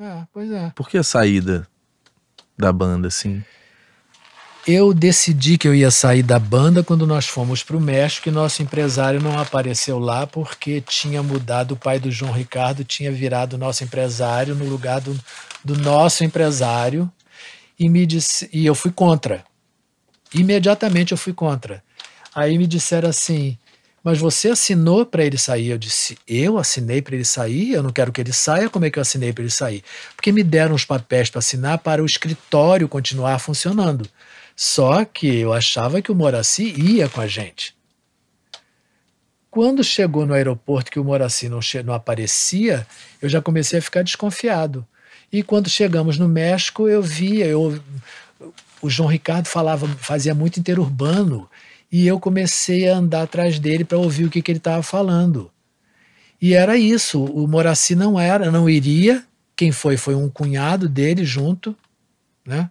É, pois é. Por que a saída da banda, assim? Eu decidi que eu ia sair da banda quando nós fomos para o México e nosso empresário não apareceu lá porque tinha mudado, o pai do João Ricardo tinha virado nosso empresário no lugar do, do nosso empresário e me disse, e eu fui contra. Imediatamente eu fui contra. Aí me disseram assim: mas você assinou para ele sair. Eu disse, eu assinei para ele sair, eu não quero que ele saia, como é que eu assinei para ele sair? Porque me deram os papéis para assinar para o escritório continuar funcionando. Só que eu achava que o Moraci ia com a gente. Quando chegou no aeroporto que o Moraci não, não aparecia, eu já comecei a ficar desconfiado. E quando chegamos no México, eu via, eu, o João Ricardo falava, fazia muito interurbano e eu comecei a andar atrás dele para ouvir o que, que ele estava falando. E era isso, o Moraci não era, não iria, quem foi foi um cunhado dele junto, né?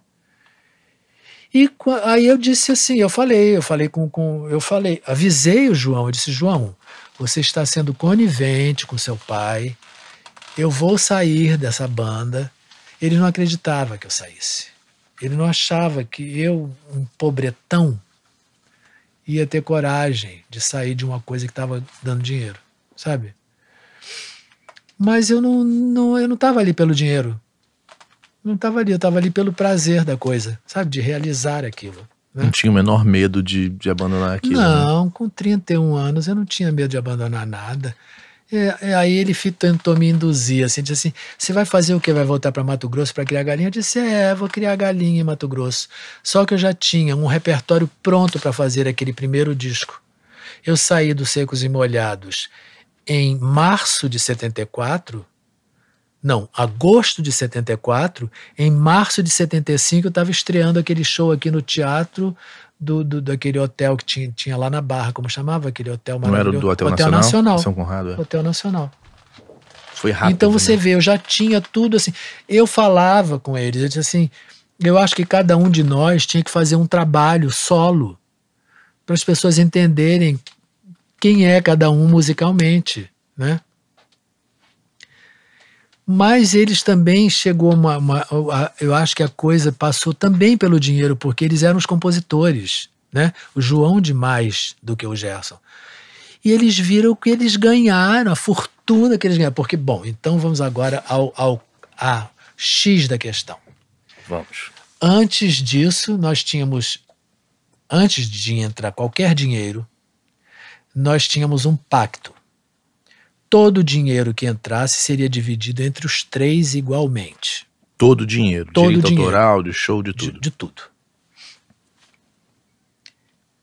E aí eu disse assim, eu falei, eu falei com, com eu falei, avisei o João, eu disse, João, você está sendo conivente com seu pai, eu vou sair dessa banda. Ele não acreditava que eu saísse. Ele não achava que eu, um pobretão, ia ter coragem de sair de uma coisa que estava dando dinheiro, sabe? Mas eu não, não eu não estava ali pelo dinheiro. Não estava ali, eu estava ali pelo prazer da coisa, sabe? De realizar aquilo. Né? Não tinha o menor medo de, de abandonar aquilo? Né? Não, né? com 31 anos eu não tinha medo de abandonar nada. É, é, aí ele tentou me induzir, assim, disse assim, você vai fazer o que? Vai voltar para Mato Grosso para criar galinha? Eu disse, é, vou criar galinha em Mato Grosso. Só que eu já tinha um repertório pronto para fazer aquele primeiro disco. Eu saí dos Secos e Molhados em março de 74, não, agosto de 74, em março de 75 eu estava estreando aquele show aqui no teatro do, do, daquele hotel que tinha, tinha lá na Barra, como chamava aquele hotel Não era do Hotel, hotel Nacional? Nacional. São Conrado. É. Hotel Nacional. Foi rápido. Então você né? vê, eu já tinha tudo assim. Eu falava com eles, eu disse assim, eu acho que cada um de nós tinha que fazer um trabalho solo para as pessoas entenderem quem é cada um musicalmente, né? Mas eles também chegou uma, uma, Eu acho que a coisa passou também pelo dinheiro, porque eles eram os compositores, né? O João demais do que o Gerson. E eles viram que eles ganharam, a fortuna que eles ganharam. Porque, bom, então vamos agora ao, ao a X da questão. Vamos. Antes disso, nós tínhamos. Antes de entrar qualquer dinheiro, nós tínhamos um pacto todo o dinheiro que entrasse seria dividido entre os três igualmente. Todo o dinheiro, todo direito dinheiro, autoral, de show, de tudo. De, de tudo.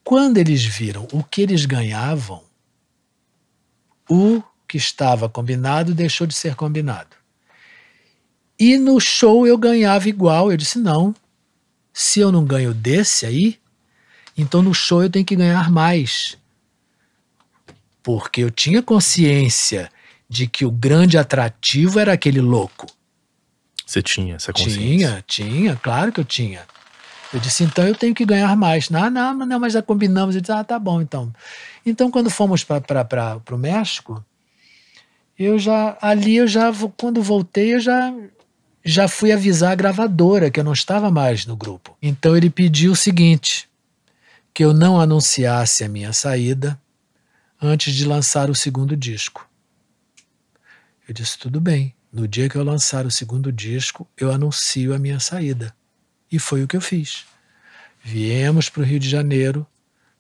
Quando eles viram o que eles ganhavam, o que estava combinado deixou de ser combinado. E no show eu ganhava igual. Eu disse: não, se eu não ganho desse aí, então no show eu tenho que ganhar mais porque eu tinha consciência de que o grande atrativo era aquele louco. Você tinha essa consciência? Tinha, tinha, claro que eu tinha. Eu disse, então eu tenho que ganhar mais. Ah, não, não, mas já combinamos. Ele disse, ah, tá bom, então. Então, quando fomos para o México, eu já, ali eu já, quando voltei, eu já, já fui avisar a gravadora que eu não estava mais no grupo. Então ele pediu o seguinte, que eu não anunciasse a minha saída, antes de lançar o segundo disco. Eu disse: tudo bem, no dia que eu lançar o segundo disco, eu anuncio a minha saída. E foi o que eu fiz. Viemos para o Rio de Janeiro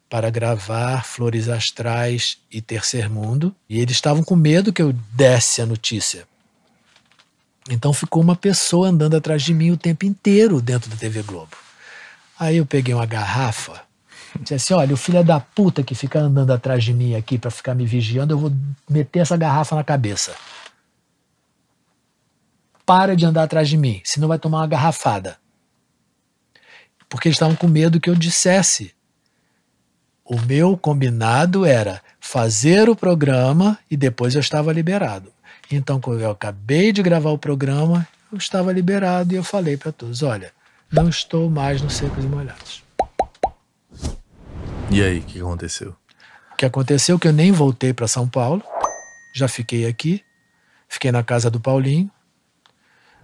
para gravar Flores Astrais e Terceiro Mundo, e eles estavam com medo que eu desse a notícia. Então ficou uma pessoa andando atrás de mim o tempo inteiro dentro da TV Globo. Aí eu peguei uma garrafa Disse assim: olha, o filho é da puta que fica andando atrás de mim aqui para ficar me vigiando, eu vou meter essa garrafa na cabeça. Para de andar atrás de mim, senão vai tomar uma garrafada. Porque eles estavam com medo que eu dissesse. O meu combinado era fazer o programa e depois eu estava liberado. Então, quando eu acabei de gravar o programa, eu estava liberado e eu falei para todos: olha, não estou mais no Secos e Molhados. E aí, o que aconteceu? O que aconteceu é que eu nem voltei para São Paulo, já fiquei aqui, fiquei na casa do Paulinho.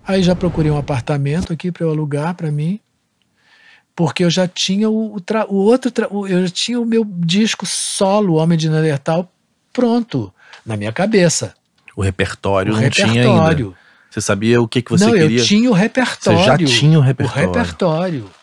Aí já procurei um apartamento aqui para eu alugar para mim, porque eu já tinha o, o outro, o, eu já tinha o meu disco solo Homem de Neandertal pronto na minha cabeça. O repertório o não repertório. tinha ainda. Você sabia o que, que você não, queria? Não, eu tinha o repertório. Você já tinha o repertório. O repertório.